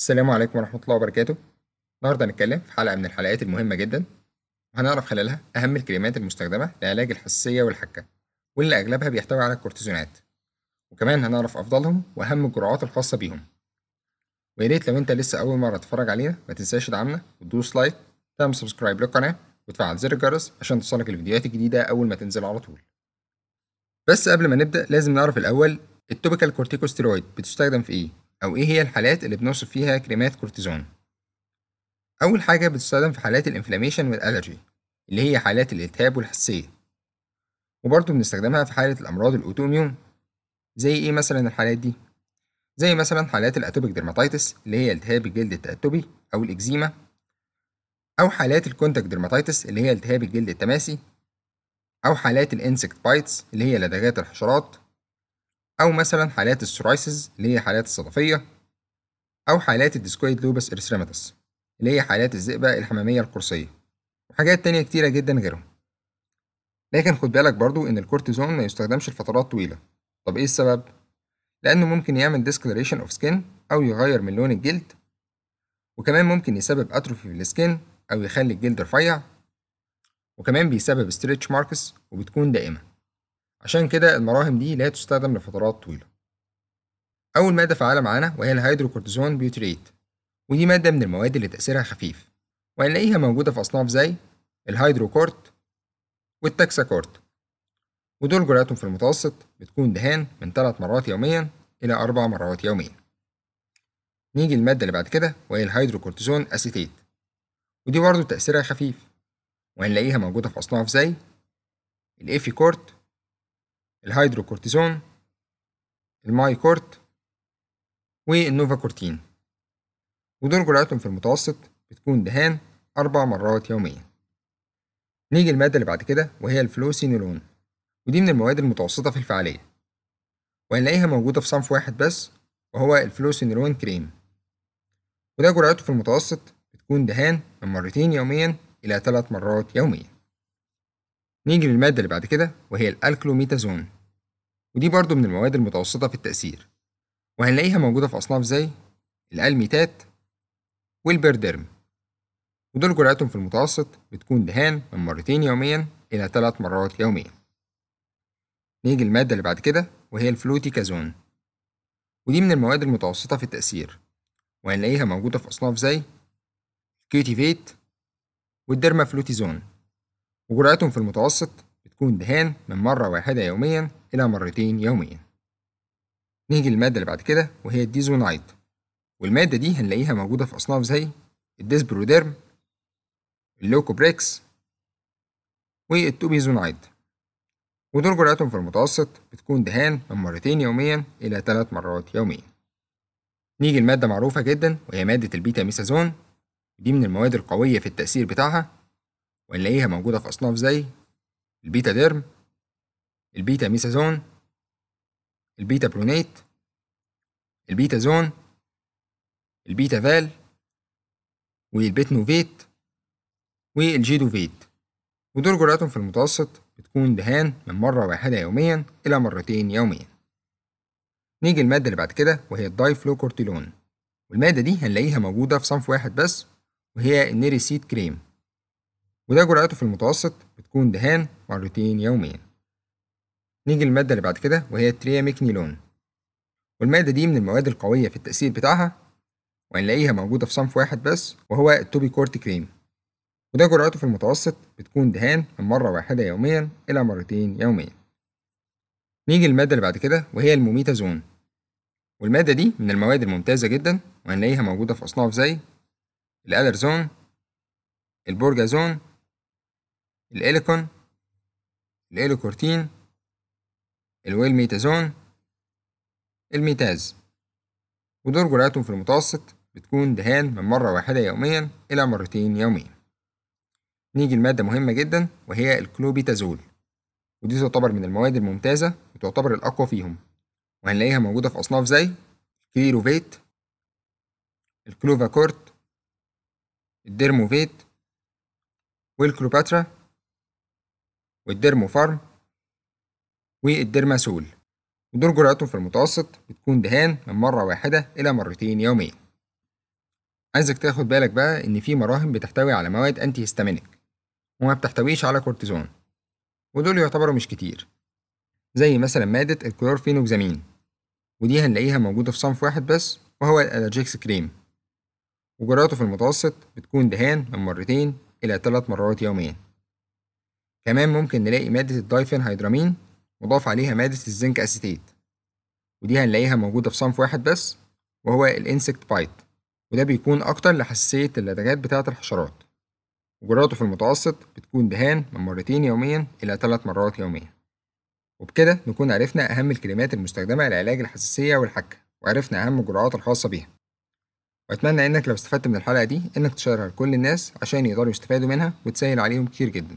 السلام عليكم ورحمة الله وبركاته النهاردة هنتكلم في حلقة من الحلقات المهمة جدا وهنعرف خلالها أهم الكريمات المستخدمة لعلاج الحساسية والحكة واللي أغلبها بيحتوي على الكورتيزونات وكمان هنعرف أفضلهم وأهم الجرعات الخاصة بيهم وياريت لو أنت لسه أول مرة تتفرج علينا ما تنساش تدعمنا وتدوس لايك تعمل سبسكرايب للقناة وتفعل زر الجرس عشان توصلك الفيديوهات الجديدة أول ما تنزل على طول بس قبل ما نبدأ لازم نعرف الأول التوبيكال كورتيكوستيرويد بتستخدم في إيه أو إيه هي الحالات اللي بنوصف فيها كريمات كورتيزون أول حاجة بتستخدم في حالات الإنفلاميشن والألرجي اللي هي حالات الالتهاب والحسية وبرضه بنستخدمها في حالة الأمراض الأوتوميون زي إيه مثلا الحالات دي؟ زي مثلا حالات الأتوبيك ديرماتيتس اللي هي التهاب الجلد التأتبي أو الإكزيما أو حالات الكونتاك ديرماتيتس اللي هي التهاب الجلد التماسي أو حالات الإنسكت بايتس اللي هي لدغات الحشرات أو مثلا حالات السورايسز اللي هي حالات الصدفية أو حالات الديسكويد لوبس إرسراماتس اللي هي حالات الزئبق الحمامية القرصية وحاجات تانية كتيرة جدا غيرهم لكن خد بالك برضو إن الكورتيزون ما يستخدمش لفترات طويلة طب إيه السبب؟ لأنه ممكن يعمل discoloration of skin أو يغير من لون الجلد وكمان ممكن يسبب أتروفي في السكن أو يخلي الجلد رفيع وكمان بيسبب ستريتش ماركس وبتكون دائمة عشان كده المراهم دي لا تستخدم لفترات طويلة أول مادة فعالة معانا وهي الهيدروكورتيزون بيوتريت ودي مادة من المواد اللي تأثيرها خفيف وهنلاقيها موجودة في أصناف زي الهيدروكورت والتاكساكورت ودول جرعتهم في المتوسط بتكون دهان من ثلاث مرات يوميا إلى أربع مرات يوميا نيجي للمادة اللي بعد كده وهي الهيدروكورتيزون أسيتيت ودي برضه تأثيرها خفيف وهنلاقيها موجودة في أصناف زي الإيفيكورت الهيدروكورتيزون المايكورت والنوفا كورتين ودول جرعتهم في المتوسط بتكون دهان أربع مرات يوميا نيجي المادة اللي بعد كده وهي الفلوسينولون ودي من المواد المتوسطة في الفعالية وهنلاقيها موجودة في صنف واحد بس وهو الفلوسينولون كريم وده جرعته في المتوسط بتكون دهان من مرتين يوميا إلى ثلاث مرات يوميا نيجي للمادة اللي بعد كده وهي الألكلوميتازون ودي برضو من المواد المتوسطة في التأثير وهنلاقيها موجودة في أصناف زي الألميتات والبيرديرم ودول جرعتهم في المتوسط بتكون دهان من مرتين يوميا إلى ثلاث مرات يوميا نيجي المادة اللي بعد كده وهي الفلوتيكازون ودي من المواد المتوسطة في التأثير وهنلاقيها موجودة في أصناف زي الكيوتيفيت فلوتيزون وجرعتهم في المتوسط بتكون دهان من مرة واحدة يوميا إلى مرتين يوميا نيجي للمادة اللي بعد كده وهي الديزونايد والمادة دي هنلاقيها موجودة في أصناف زي الديسبروديرم اللوكوبريكس والتوبيزونايد ودول جرعتهم في المتوسط بتكون دهان من مرتين يوميا إلى ثلاث مرات يوميا نيجي لمادة معروفة جدا وهي مادة البيتا ميثازون دي من المواد القوية في التأثير بتاعها ونلاقيها موجودة في أصناف زي البيتا ديرم البيتا ميثازون البيتا برونيت البيتا زون البيتا فال والبيت نوفيت والجيدوفيت ودول جرعتهم في المتوسط بتكون دهان من مرة واحدة يوميا إلى مرتين يوميا نيجي المادة اللي بعد كده وهي الدايفلوكورتيلون والمادة دي هنلاقيها موجودة في صنف واحد بس وهي سيد كريم وده جرعته في المتوسط بتكون دهان مرتين يوميا نيجي للمادة اللي بعد كده وهي الترياميكنيلون والمادة دي من المواد القوية في التأثير بتاعها وهنلاقيها موجودة في صنف واحد بس وهو كريم وده جرعته في المتوسط بتكون دهان من مرة واحدة يوميا إلى مرتين يوميا نيجي للمادة اللي بعد كده وهي الموميتازون والمادة دي من المواد الممتازة جدا وهنلاقيها موجودة في أصناف زي الألرزون البورجازون الإليكون الإليكورتين الويل ميتازون الميتاز ودور جرعتهم في المتوسط بتكون دهان من مرة واحدة يوميا إلى مرتين يوميا نيجي لمادة مهمة جدا وهي الكلوبيتازول ودي تعتبر من المواد الممتازة وتعتبر الأقوى فيهم وهنلاقيها موجودة في أصناف زي الكليروفيت الكلوفاكورت الديرموفيت والكلوباترا والديرموفارم والدرماسول ودول جرعتهم في المتوسط بتكون دهان من مرة واحدة إلى مرتين يوميا عايزك تاخد بالك بقى إن في مراهم بتحتوي على مواد أنتي هيستامينك وما بتحتويش على كورتيزون ودول يعتبروا مش كتير زي مثلا مادة الكلورفينوكزامين ودي هنلاقيها موجودة في صنف واحد بس وهو الألرجيكس كريم وجرعته في المتوسط بتكون دهان من مرتين إلى ثلاث مرات يوميا كمان ممكن نلاقي مادة الدايفين هيدرامين مضاف عليها مادة الزنك أسيتيت ودي هنلاقيها موجودة في صنف واحد بس وهو الإنسكت بايت وده بيكون أكتر لحساسية اللدغات بتاعة الحشرات وجراته في المتوسط بتكون دهان من مرتين يوميا إلى ثلاث مرات يوميا وبكده نكون عرفنا أهم الكلمات المستخدمة لعلاج الحساسية والحكة وعرفنا أهم الجرعات الخاصة بيها وأتمنى إنك لو استفدت من الحلقة دي إنك تشيرها لكل الناس عشان يقدروا يستفادوا منها وتسهل عليهم كتير جدا